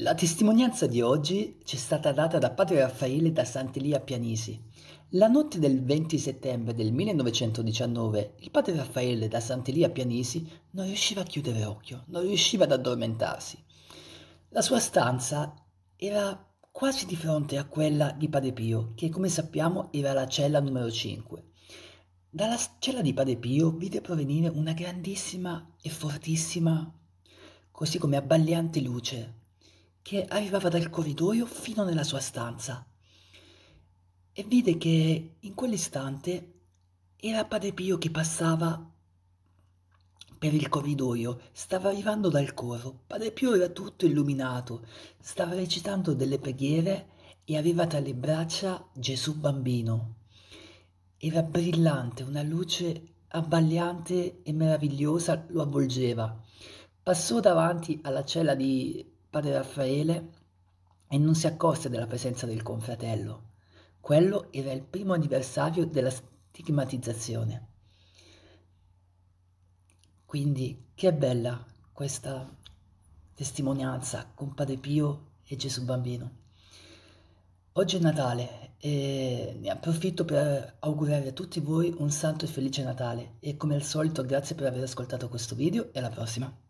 La testimonianza di oggi ci è stata data da Padre Raffaele da Sant'Elia Pianisi. La notte del 20 settembre del 1919 il Padre Raffaele da Sant'Elia Pianisi non riusciva a chiudere occhio, non riusciva ad addormentarsi. La sua stanza era quasi di fronte a quella di Padre Pio, che come sappiamo era la cella numero 5. Dalla cella di Padre Pio vide provenire una grandissima e fortissima, così come abbagliante luce che arrivava dal corridoio fino nella sua stanza e vide che in quell'istante era Padre Pio che passava per il corridoio, stava arrivando dal coro. Padre Pio era tutto illuminato, stava recitando delle preghiere e aveva tra le braccia Gesù bambino. Era brillante, una luce abbagliante e meravigliosa lo avvolgeva. Passò davanti alla cella di padre Raffaele e non si accorse della presenza del confratello. Quello era il primo anniversario della stigmatizzazione. Quindi che bella questa testimonianza con Padre Pio e Gesù Bambino. Oggi è Natale e ne approfitto per augurare a tutti voi un santo e felice Natale e come al solito grazie per aver ascoltato questo video e alla prossima.